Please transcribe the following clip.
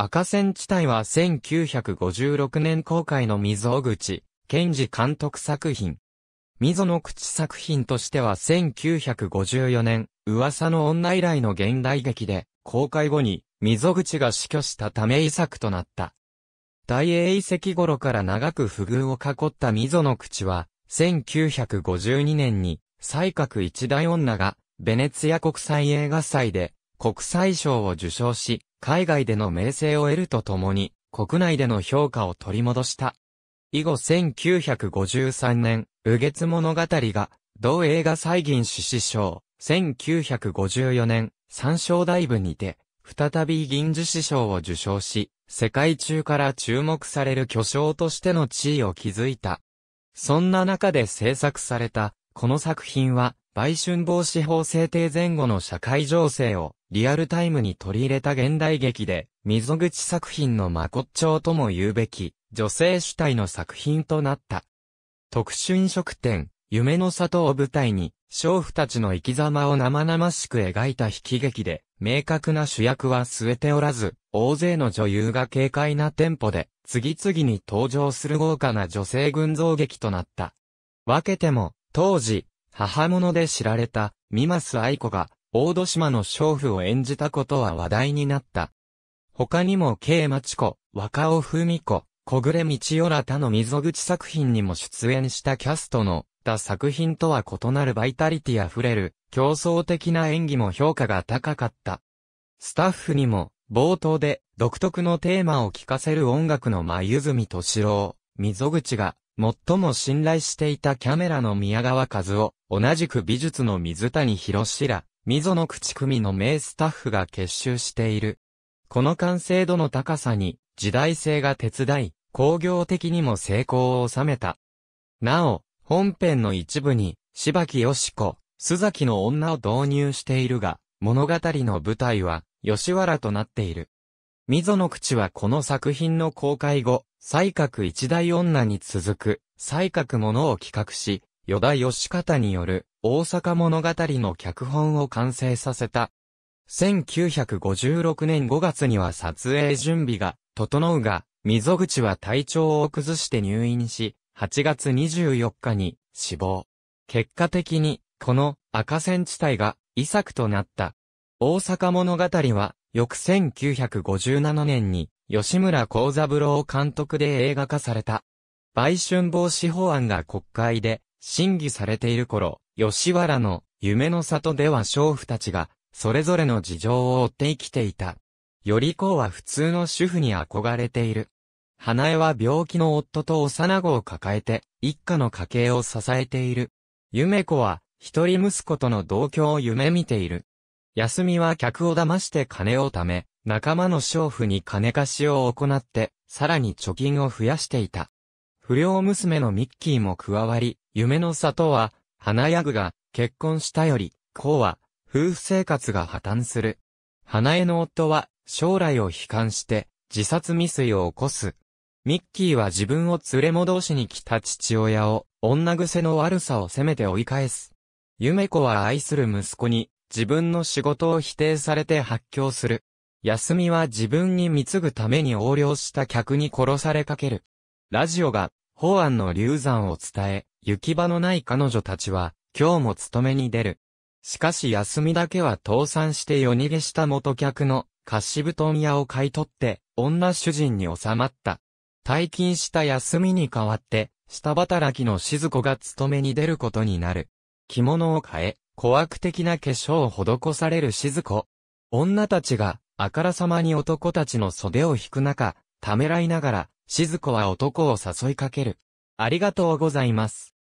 赤線地帯は1956年公開の溝口、賢治監督作品。溝の口作品としては1954年、噂の女以来の現代劇で、公開後に、溝口が死去したため遺作となった。大英遺跡頃から長く不遇を囲った溝の口は、1952年に、西角一大女が、ベネツィア国際映画祭で、国際賞を受賞し、海外での名声を得るとともに、国内での評価を取り戻した。以後1953年、右月物語が、同映画再銀獅子賞、1954年、三賞大部にて、再び銀獅子賞を受賞し、世界中から注目される巨匠としての地位を築いた。そんな中で制作された、この作品は、売春防止法制定前後の社会情勢をリアルタイムに取り入れた現代劇で、溝口作品のまこっちょうとも言うべき、女性主体の作品となった。特殊飲食店、夢の里を舞台に、娼婦たちの生き様を生々しく描いた悲喜劇で、明確な主役は据えておらず、大勢の女優が軽快なテンポで、次々に登場する豪華な女性群像劇となった。分けても、当時、母者で知られた、ミマス愛子が、大戸島の娼婦を演じたことは話題になった。他にも、K 町子、若尾文子、小暮道よら他の溝口作品にも出演したキャストの、他作品とは異なるバイタリティ溢れる、競争的な演技も評価が高かった。スタッフにも、冒頭で、独特のテーマを聴かせる音楽の真由み敏郎、溝口が、最も信頼していたキャメラの宮川和夫、同じく美術の水谷博士ら、溝の口組の名スタッフが結集している。この完成度の高さに、時代性が手伝い、工業的にも成功を収めた。なお、本編の一部に、柴木よし子、須崎の女を導入しているが、物語の舞台は、吉原となっている。溝の口はこの作品の公開後、西角一大女に続く、西角物を企画し、与田義方による、大阪物語の脚本を完成させた。1956年5月には撮影準備が、整うが、溝口は体調を崩して入院し、8月24日に死亡。結果的に、この赤線地帯が遺作となった。大阪物語は、翌1957年に吉村幸三郎監督で映画化された。売春防止法案が国会で審議されている頃、吉原の夢の里では娼婦たちが、それぞれの事情を追って生きていた。より子は普通の主婦に憧れている。花江は病気の夫と幼子を抱えて、一家の家計を支えている。夢子は、一人息子との同居を夢見ている。休みは客を騙して金を貯め、仲間の娼婦に金貸しを行って、さらに貯金を増やしていた。不良娘のミッキーも加わり、夢の里は、花屋具が結婚したより、こうは、夫婦生活が破綻する。花江の夫は、将来を悲観して、自殺未遂を起こす。ミッキーは自分を連れ戻しに来た父親を、女癖の悪さを責めて追い返す。夢子は愛する息子に、自分の仕事を否定されて発狂する。休みは自分に貢ぐために横領した客に殺されかける。ラジオが、法案の流産を伝え、行き場のない彼女たちは、今日も勤めに出る。しかし休みだけは倒産して夜逃げした元客の貸し布団屋を買い取って女主人に収まった。退勤した休みに代わって下働きの静子が勤めに出ることになる。着物を変え、小悪的な化粧を施される静子。女たちがあからさまに男たちの袖を引く中、ためらいながら、静子は男を誘いかける。ありがとうございます。